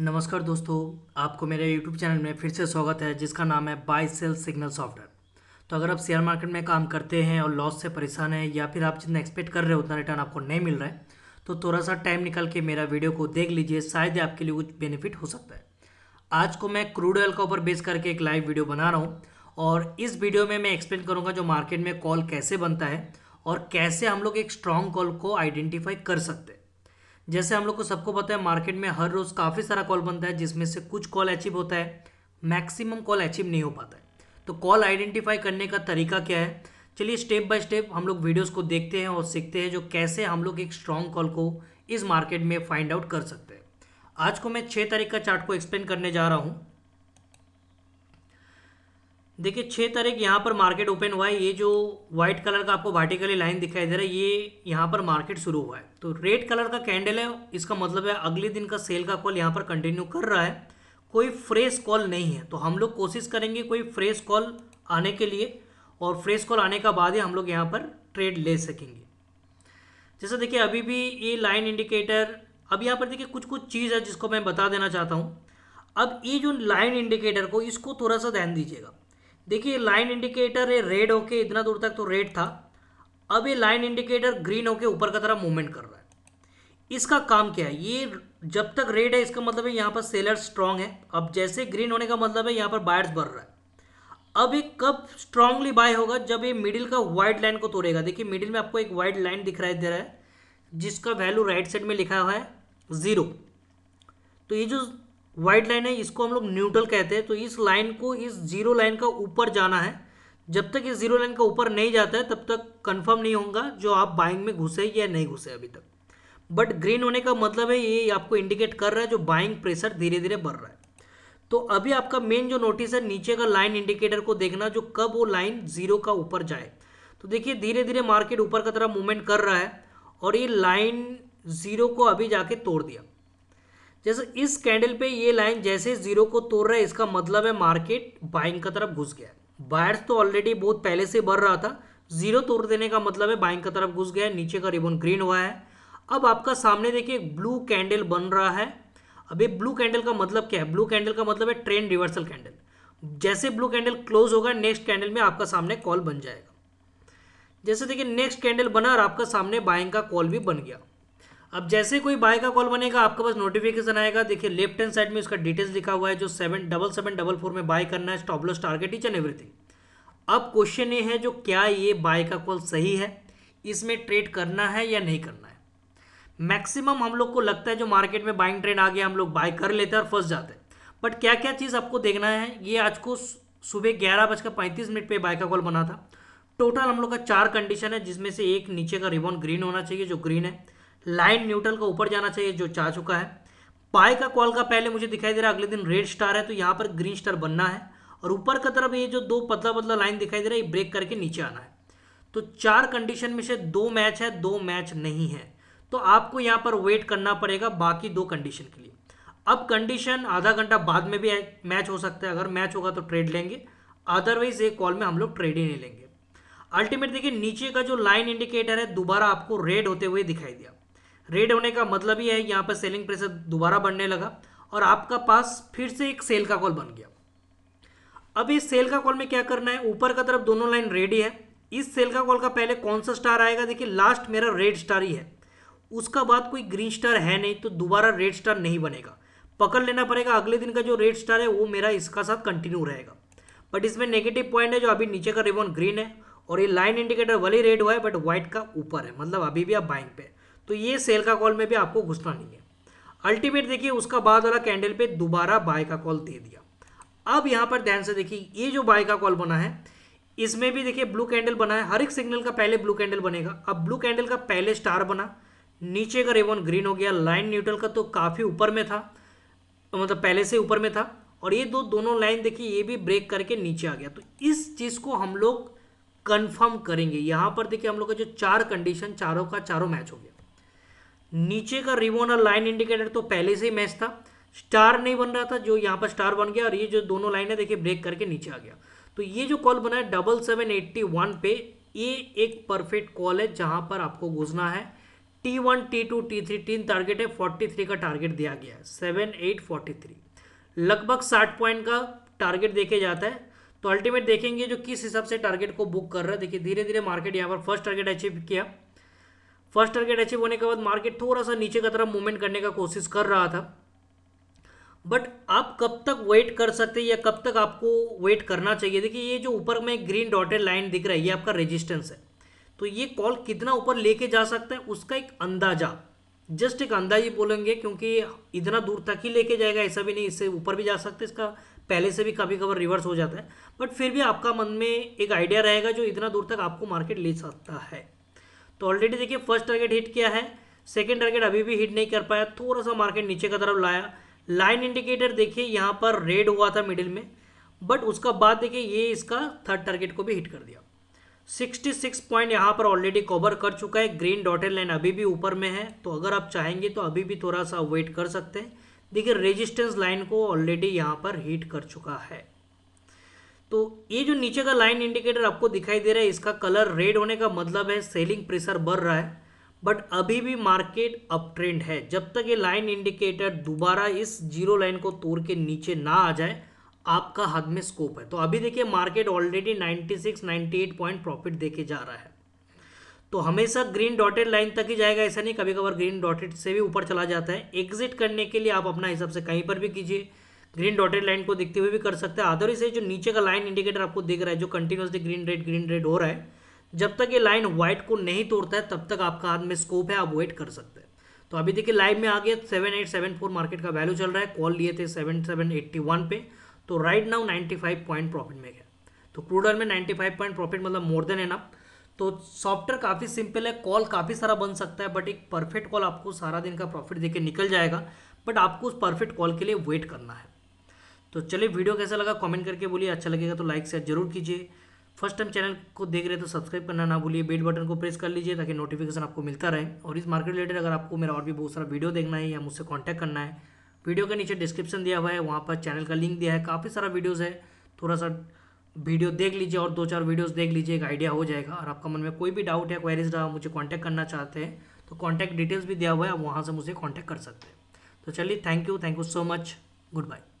नमस्कार दोस्तों आपको मेरे यूट्यूब चैनल में फिर से स्वागत है जिसका नाम है बाय सेल सिग्नल सॉफ्टवेयर तो अगर आप शेयर मार्केट में काम करते हैं और लॉस से परेशान हैं या फिर आप जितना एक्सपेक्ट कर रहे हो उतना रिटर्न आपको नहीं मिल रहा है तो थोड़ा सा टाइम निकाल के मेरा वीडियो को देख लीजिए शायद आपके लिए कुछ बेनिफिट हो सकता है आज को मैं क्रूड ऑयल के ऊपर बेस करके एक लाइव वीडियो बना रहा हूँ और इस वीडियो में मैं एक्सप्लेन करूँगा जो मार्केट में कॉल कैसे बनता है और कैसे हम लोग एक स्ट्रॉन्ग कॉल को आइडेंटिफाई कर सकते हैं जैसे हम लोग को सबको पता है मार्केट में हर रोज़ काफ़ी सारा कॉल बनता है जिसमें से कुछ कॉल अचीव होता है मैक्सिमम कॉल अचीव नहीं हो पाता है तो कॉल आइडेंटिफाई करने का तरीका क्या है चलिए स्टेप बाय स्टेप हम लोग वीडियोस को देखते हैं और सीखते हैं जो कैसे हम लोग एक स्ट्रॉन्ग कॉल को इस मार्केट में फाइंड आउट कर सकते हैं आज को मैं छः तारीख का चार्ट को एक्सप्लेन करने जा रहा हूँ देखिए छः तारीख यहाँ पर मार्केट ओपन हुआ है ये जो व्हाइट कलर का आपको वाटिकली लाइन दिखाई दे रहा है ये यहाँ पर मार्केट शुरू हुआ है तो रेड कलर का कैंडल है इसका मतलब है अगले दिन का सेल का कॉल यहाँ पर कंटिन्यू कर रहा है कोई फ्रेश कॉल नहीं है तो हम लोग कोशिश करेंगे कोई फ्रेश कॉल आने के लिए और फ्रेश कॉल आने का बाद ही हम लोग यहाँ पर ट्रेड ले सकेंगे जैसे देखिए अभी भी ये लाइन इंडिकेटर अब यहाँ पर देखिए कुछ कुछ चीज़ है जिसको मैं बता देना चाहता हूँ अब ये जो लाइन इंडिकेटर को इसको थोड़ा सा ध्यान दीजिएगा देखिए लाइन इंडिकेटर है रेड होके इतना दूर तक तो रेड था अब ये लाइन इंडिकेटर ग्रीन होके ऊपर की तरफ मूवमेंट कर रहा है इसका काम क्या है ये जब तक रेड है इसका मतलब है यहाँ पर सेलर स्ट्रांग है अब जैसे ग्रीन होने का मतलब है यहाँ पर बायर्स बढ़ रहा है अब ये कब स्ट्रांगली बाय होगा जब ये मिडिल का वाइड लाइन को तोड़ेगा देखिए मिडिल में आपको एक वाइड लाइन दिखाई दे रहा है जिसका वैल्यू राइट साइड में लिखा हुआ है ज़ीरो तो ये जो वाइट लाइन है इसको हम लोग न्यूट्रल कहते हैं तो इस लाइन को इस जीरो लाइन का ऊपर जाना है जब तक इस जीरो लाइन का ऊपर नहीं जाता है तब तक कंफर्म नहीं होगा जो आप बाइंग में घुसे या नहीं घुसे अभी तक बट ग्रीन होने का मतलब है ये आपको इंडिकेट कर रहा है जो बाइंग प्रेशर धीरे धीरे बढ़ रहा है तो अभी आपका मेन जो नोटिस है नीचे का लाइन इंडिकेटर को देखना जो कब वो लाइन जीरो का ऊपर जाए तो देखिए धीरे धीरे मार्केट ऊपर का तरफ मूवमेंट कर रहा है और ये लाइन जीरो को अभी जाके तोड़ दिया जैसे इस कैंडल पे ये लाइन जैसे जीरो को तोड़ रहा है इसका मतलब है मार्केट बाइंग का तरफ घुस गया बायर्स तो ऑलरेडी बहुत पहले से बढ़ रहा था जीरो तोड़ देने का मतलब है बाइंग का तरफ घुस गया नीचे का रिबन ग्रीन हुआ है अब आपका सामने देखिए ब्लू कैंडल बन रहा है अभी ब्लू कैंडल का मतलब क्या है ब्लू कैंडल का मतलब है ट्रेन रिवर्सल कैंडल जैसे ब्लू कैंडल क्लोज होगा नेक्स्ट कैंडल में आपका सामने कॉल बन जाएगा जैसे देखिए नेक्स्ट कैंडल बना और आपका सामने बाइंग का कॉल भी बन गया अब जैसे कोई बाय का कॉल बनेगा आपके पास नोटिफिकेशन आएगा देखिए लेफ्ट हैंड साइड में उसका डिटेल्स लिखा हुआ है जो seven double seven double four में बाय करना है stop loss target each and everything अब क्वेश्चन ये है जो क्या ये बाय का कॉल सही है इसमें ट्रेड करना है या नहीं करना है मैक्सिमम हम लोग को लगता है जो मार्केट में बाइंग ट्रेंड आ गया हम लोग बाय कर लेते हैं और फंस जाते हैं बट क्या क्या चीज़ आपको देखना है ये आज को सुबह ग्यारह बजकर पैंतीस मिनट पर बाय का कॉल बना था टोटल हम लोग का चार कंडीशन है जिसमें से एक नीचे का रिबॉन ग्रीन होना चाहिए जो ग्रीन है लाइन न्यूट्रल का ऊपर जाना चाहिए जो चाह चुका है पाए का कॉल का पहले मुझे दिखाई दे रहा है अगले दिन रेड स्टार है तो यहाँ पर ग्रीन स्टार बनना है और ऊपर की तरफ ये जो दो पतला पतला लाइन दिखाई दे रहा है ये ब्रेक करके नीचे आना है तो चार कंडीशन में से दो मैच है दो मैच नहीं है तो आपको यहाँ पर वेट करना पड़ेगा बाकी दो कंडीशन के लिए अब कंडीशन आधा घंटा बाद में भी मैच हो सकता है अगर मैच होगा तो ट्रेड लेंगे अदरवाइज एक कॉल में हम लोग ट्रेड ही नहीं लेंगे अल्टीमेट देखिए नीचे का जो लाइन इंडिकेटर है दोबारा आपको रेड होते हुए दिखाई दिया रेड होने का मतलब ही है यहाँ पर सेलिंग प्रेशर दोबारा बढ़ने लगा और आपका पास फिर से एक सेल का कॉल बन गया अब इस सेल का कॉल में क्या करना है ऊपर का तरफ दोनों लाइन रेड ही है इस सेल का कॉल का पहले कौन सा स्टार आएगा देखिए लास्ट मेरा रेड स्टार ही है उसका बाद कोई ग्रीन स्टार है नहीं तो दोबारा रेड स्टार नहीं बनेगा पकड़ लेना पड़ेगा अगले दिन का जो रेड स्टार है वो मेरा इसका साथ कंटिन्यू रहेगा बट इसमें नेगेटिव पॉइंट है जो अभी नीचे का रिबॉन ग्रीन है और ये लाइन इंडिकेटर वाली रेड हुआ है बट व्हाइट का ऊपर है मतलब अभी भी आप बाइंग पे तो ये सेल का कॉल में भी आपको घुसना नहीं है अल्टीमेट देखिए उसका बाद वाला कैंडल पे दोबारा बाय का कॉल दे दिया अब यहाँ पर ध्यान से देखिए ये जो बाय का कॉल बना है इसमें भी देखिए ब्लू कैंडल बना है हर एक सिग्नल का पहले ब्लू कैंडल बनेगा अब ब्लू कैंडल का पहले स्टार बना नीचे का रेवन ग्रीन हो गया लाइन न्यूट्रल का तो काफ़ी ऊपर में था तो मतलब पहले से ऊपर में था और ये दो दोनों लाइन देखिए ये भी ब्रेक करके नीचे आ गया तो इस चीज़ को हम लोग कन्फर्म करेंगे यहाँ पर देखिए हम लोग का जो चार कंडीशन चारों का चारों मैच हो गया नीचे का रिवोनर लाइन इंडिकेटर तो पहले से ही मैच था स्टार नहीं बन रहा था जो यहाँ पर स्टार बन गया और ये जो दोनों लाइन है देखिए ब्रेक करके नीचे आ गया तो ये जो कॉल बना है डबल सेवन एट्टी वन पे ये एक परफेक्ट कॉल है जहाँ पर आपको घुसना है T one T two T three तीन टारगेट है फोर्टी थ्री का टारगेट दिया गया है सेवन एट फोर्टी थ्री लगभग साठ पॉइंट का टारगेट देखे जाता है तो अल्टीमेट देखेंगे जो किस हिसाब से टारगेट को बुक कर रहा है देखिए धीरे धीरे मार्केट यहाँ पर फर्स्ट टारगेट अचीव किया फर्स्ट टारगेट अचीव होने के बाद मार्केट थोड़ा सा नीचे की तरफ मूवमेंट करने का कोशिश कर रहा था बट आप कब तक वेट कर सकते हैं या कब तक आपको वेट करना चाहिए देखिए ये जो ऊपर में ग्रीन डॉटेड लाइन दिख रहा है ये आपका रेजिस्टेंस है तो ये कॉल कितना ऊपर लेके जा सकता है उसका एक अंदाजा जस्ट एक अंदाज बोलेंगे क्योंकि इतना दूर तक ही लेके जाएगा ऐसा भी नहीं इससे ऊपर भी जा सकते इसका पहले से भी कभी कभार रिवर्स हो जाता है बट फिर भी आपका मन में एक आइडिया रहेगा जो इतना दूर तक आपको मार्केट ले सकता है तो ऑलरेडी देखिए फर्स्ट टारगेट हिट किया है सेकेंड टारगेट अभी भी हिट नहीं कर पाया थोड़ा सा मार्केट नीचे का तरफ लाया लाइन इंडिकेटर देखिए यहाँ पर रेड हुआ था मिडिल में बट उसका बाद देखिए ये इसका थर्ड टारगेट को भी हिट कर दिया 66 पॉइंट यहाँ पर ऑलरेडी कवर कर चुका है ग्रीन डॉटेड लाइन अभी भी ऊपर में है तो अगर आप चाहेंगे तो अभी भी थोड़ा सा वेट कर सकते हैं देखिए रेजिस्टेंस लाइन को ऑलरेडी यहाँ पर हीट कर चुका है तो ये जो नीचे का लाइन इंडिकेटर आपको दिखाई दे रहा है इसका कलर रेड होने का मतलब है सेलिंग प्रेशर बढ़ रहा है बट अभी भी मार्केट अप ट्रेंड है जब तक ये लाइन इंडिकेटर दोबारा इस जीरो लाइन को तोड़ के नीचे ना आ जाए आपका हद में स्कोप है तो अभी देखिए मार्केट ऑलरेडी 96 98 पॉइंट प्रॉफिट देके जा रहा है तो हमेशा ग्रीन डॉटेड लाइन तक ही जाएगा ऐसा नहीं कभी कभार ग्रीन डॉटेड से भी ऊपर चला जाता है एग्जिट करने के लिए आप अपना हिसाब से कहीं पर भी कीजिए ग्रीन डॉटेड लाइन को देखते हुए भी कर सकते हैं अदरवाइज इसे जो नीचे का लाइन इंडिकेटर आपको दिख रहा है जो continuously green red green red हो रहा है जब तक ये लाइन व्हाइट को नहीं तोड़ता है तब तक आपका हाथ में स्कोप है आप वेट कर सकते हैं तो अभी देखिए लाइव में आ गया seven eight seven four market का वैल्यू चल रहा है कॉल लिए थे सेवन सेवन एट्टी वन पे तो right now ninety five point profit में गया तो क्रूड ऑयल में नाइन्टी फाइव पॉइंट प्रॉफिट मतलब मोर देन एनफ तो सॉफ्टवेयर काफ़ी सिंपल है कॉल काफ़ी सारा बन सकता है बट एक परफेक्ट कॉल आपको सारा दिन का प्रॉफिट देके निकल जाएगा बट आपको उस परफेक्ट कॉल के लिए वेट करना है तो चलिए वीडियो कैसा लगा कमेंट करके बोलिए अच्छा लगेगा तो लाइक शेयर जरूर कीजिए फर्स्ट टाइम चैनल को देख रहे हैं तो सब्सक्राइब करना ना भूलिए बेल बटन को प्रेस कर लीजिए ताकि नोटिफिकेशन आपको मिलता रहे और इस मार्केट रिलेटेड अगर आपको मेरा और भी बहुत सारा वीडियो देखना है या मुझसे कॉन्टैक्ट करना है वीडियो के नीचे डिस्क्रिप्शन दिया हुआ है वहाँ पर चैनल का लिंक दिया है काफ़ी सारा वीडियोज़ है थोड़ा सा वीडियो देख लीजिए और दो चार वीडियोस देख लीजिए एक आइडिया हो जाएगा और आपका मन में कोई भी डाउट या क्वेरीज रहा मुझे कांटेक्ट करना चाहते हैं तो कांटेक्ट डिटेल्स भी दिया हुआ है आप वहाँ से मुझे कांटेक्ट कर सकते हैं तो चलिए thank you thank you so much good bye